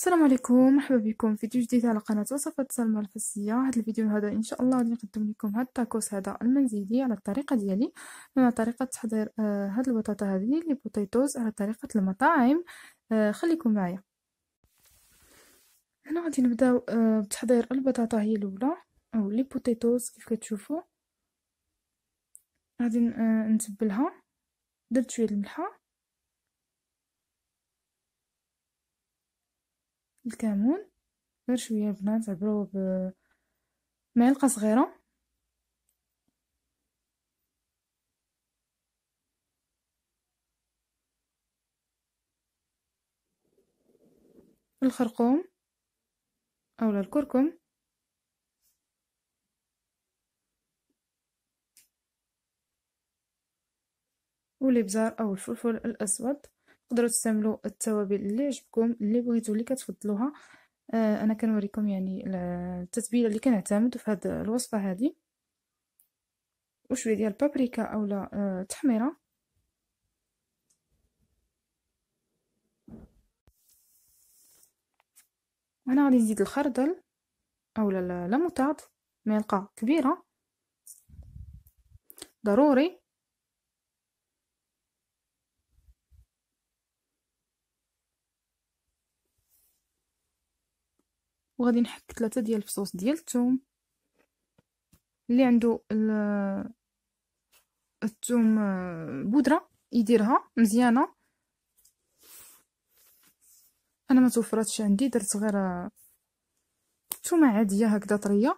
السلام عليكم مرحبا بكم فيديو جديد على قناه وصفات سلمى الفسيه هذا الفيديو هذا ان شاء الله غادي نقدم لكم هاد التاكوس هذا المنزلي على الطريقه ديالي مع طريقه تحضير آه هاد البطاطا هذه لي بوتيتوز على طريقه المطاعم آه خليكم معايا هنا غادي نبداو آه بتحضير البطاطا هي الاولى او لي بوتيتوز كيف كتشوفوا غادي آه، نتبلها درت شويه الملحه الكمون غير شويه البنات ب معلقه صغيره الخرقوم اولا الكركم والابزار او الفلفل الاسود تقدروا تستعملوا التوابل اللي عجبكم اللي بغيتو اللي كتفضلوها آه انا كنوريكم يعني التتبيله اللي كنعتمد في هذه الوصفه هذه وشويه ديال البابريكا اولا آه تحميره هنا غادي نزيد الخردل اولا لا موتاد معلقه كبيره ضروري وغادي نحك ثلاثة ديال الفصوص ديال الثوم اللي عنده الثوم آه، بودره يديرها مزيانه انا ما توفرتش عندي درت غير ثومه آه، عاديه هكذا طريه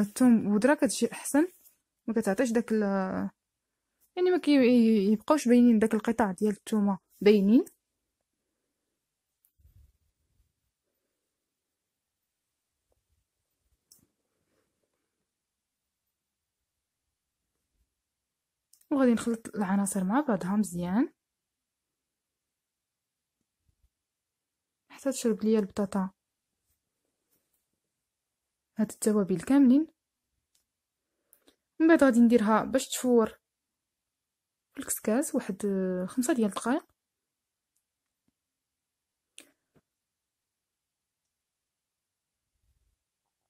الثوم آه، بودره كتجي احسن ما كتعطيش داك ال... يعني ما كيبقاوش باينين داك القطع ديال الثومه باينين وغادي نخلط العناصر مع بعضها مزيان حتى تشرب ليا البطاطا هاد التوابل كاملين من بعد غادي نديرها باش تفور في الكسكاس واحد خمسة ديال الدقائق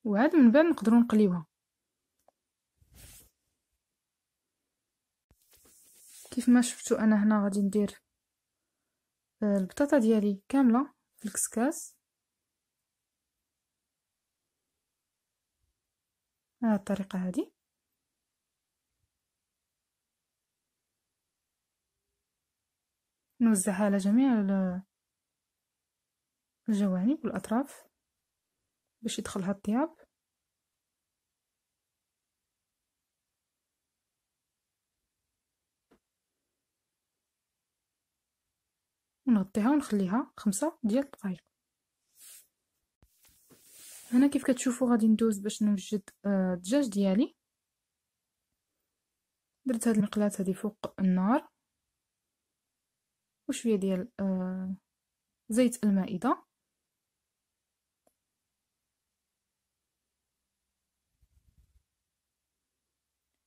وعاد من بعد نقدروا نقليوها كيف ما شفتوا انا هنا غادي ندير آه، البطاطا ديالي كامله في الكسكاس بهذه الطريقه هذه نوزعها على جميع الجوانب والاطراف باش يدخلها الطياب ونغطيها ونخليها خمسة ديال الدقايق هنا كيف كتشوفوا غادي ندوز باش نوجد آه، الدجاج ديالي درت هاد المقلات هادي فوق النار وشويه ديال آه، زيت المائده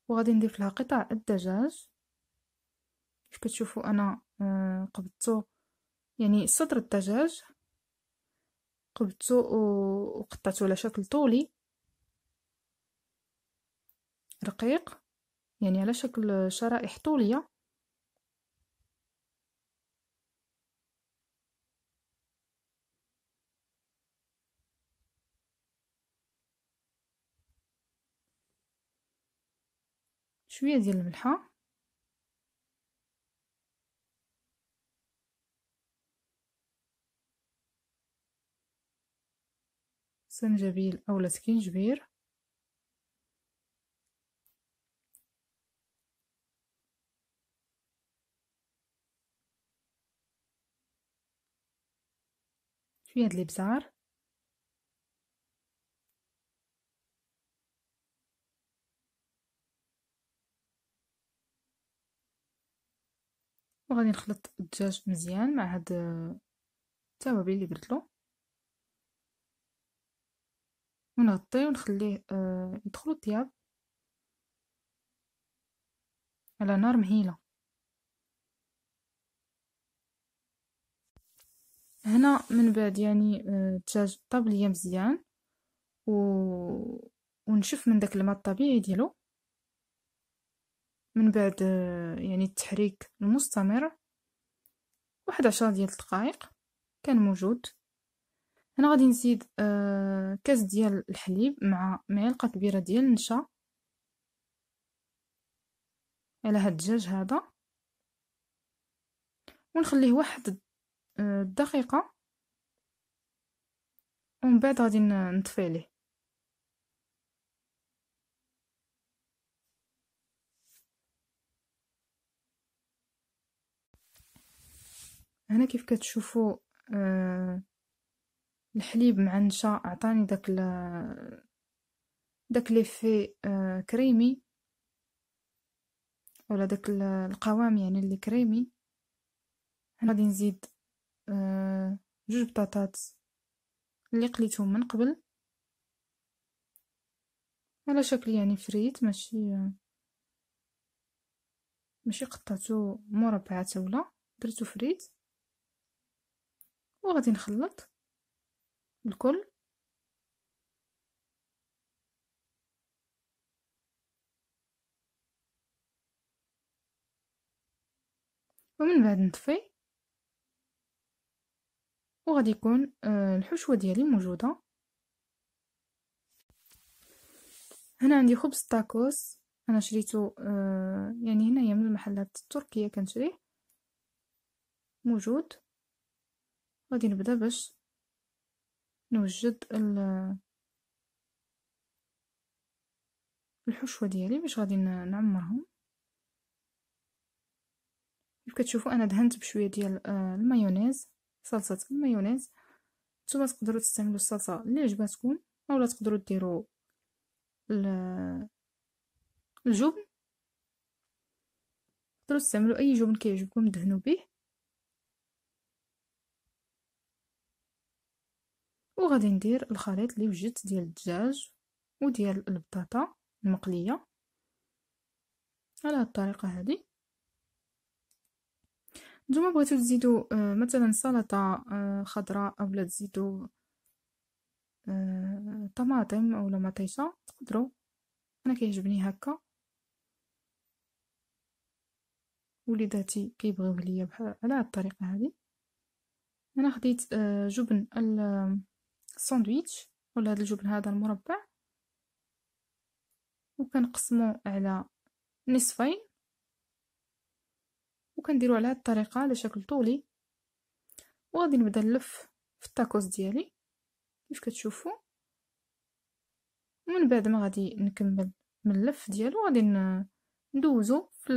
وغادي نضيف لها قطع الدجاج كيف كتشوفوا انا آه، قبضته يعني صدر الدجاج قبته وقطعته على شكل طولي رقيق يعني على شكل شرائح طولية شوية ديال الملحه سنجبيل أو السكنجبير شوية د الإبزار وغادي نخلط الدجاج مزيان مع هاد التوابل اللي له ونغطيه ونخليه آه يدخل الطياب على نار مهيله هنا من بعد يعني آه، الدجاج طاب ليا مزيان و... ونشف من داك الماء الطبيعي ديالو من بعد آه، يعني التحريك المستمر واحد عشرة ديال الدقائق كان موجود انا غادي نزيد آه كاس ديال الحليب مع معلقه كبيره ديال النشا على هاد الدجاج هذا ونخليه واحد آه دقيقه ومن بعد غادي نطفي عليه هنا كيف كتشوفوا آه الحليب مع النشا عطاني داك ال داك ليفي آه، كريمي ولا داك القوام يعني اللي كريمي هنا غادي نزيد آه، جوج بطاطات اللي قليتهم من قبل على شكل يعني فريت ماشي ماشي قطعته مربعات ولا درتو فريت وغادي نخلط الكل ومن بعد نطفي وغادي يكون آه، الحشوه ديالي موجوده هنا عندي خبز تاكوس انا شريته آه، يعني هنايا من المحلات التركيه كنشريه موجود غادي نبدا باش نوجد ال- الحشوة ديالي باش غادي نعمرهم كيف كتشوفوا انا دهنت بشويه ديال آه، المايونيز صلصه المايونيز نتوما تقدروا تستعملوا الصلصه اللي عجباتكم اولا تقدروا ديروا الجبن تقدروا تستعملوا اي جبن كيعجبكم دهنوا به وغادي ندير الخليط اللي وجدت ديال الدجاج وديال البطاطا المقليه على الطريقه هذه نتوما بغيتو تزيدو آه، مثلا سلطه آه، خضراء اولا تزيدو آه، طماطم اولا مطيشه تقدروا انا كيعجبني هكا وليداتي كيبغيوه ليا بحال على الطريقه هذه انا خديت جبن الساندويتش ولا هذا الجبن هذا المربع وكنقسمو على نصفين وكنديرو على هاد الطريقه على شكل طولي وغادي نبدا نلف في التاكوس ديالي كيف كتشوفوا ومن بعد ما غادي نكمل من اللف ديالو غادي ندوزو في,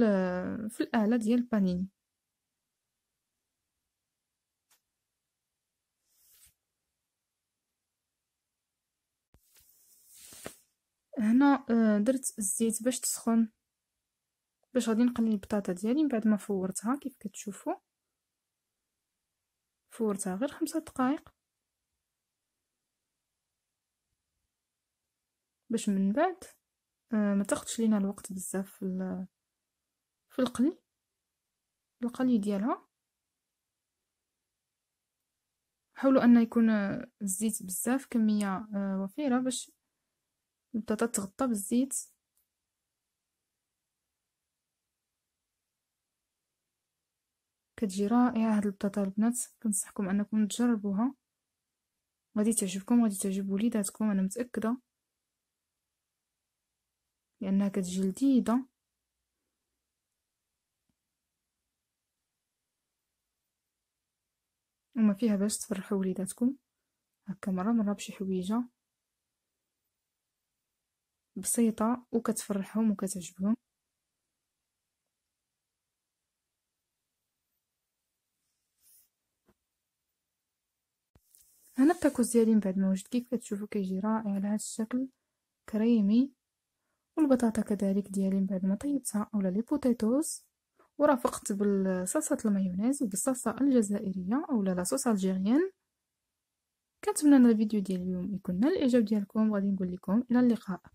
في الاله ديال البانيني هنا آه، درت الزيت باش تسخن باش غادي نقلي البطاطا ديالي من بعد ما فورتها كيف كتشوفوا فورتها غير خمسة دقائق باش من بعد آه، ما تاخذش لينا الوقت بزاف في في القلي القلي ديالها حاولوا ان يكون آه، الزيت بزاف كميه وفيره باش البطاطا تغطى بالزيت كتجي رائعه هاد البطاطا البنات كنصحكم انكم تجربوها غادي تعجبكم غادي تعجب وليداتكم انا متاكده لانها كتجي لذيذه وما فيها باش تفرحوا وليداتكم هكا مره مره بشي حويجه بسيطة وكتفرحهم وكتعجبهم هنا التاكوز ديالي من بعد ما وجد كيف كتشوفوا كيجي رائع على هذا الشكل كريمي والبطاطا كذلك ديالي من بعد ما طيبتها اولا لي بوتيتوز ورافقت بالصلصه المايونيز وبالصلصه الجزائريه اولا لاصوص الجيريان كنتمنى ان الفيديو ديال اليوم يكون نال الاعجاب ديالكم غادي نقول لكم الى اللقاء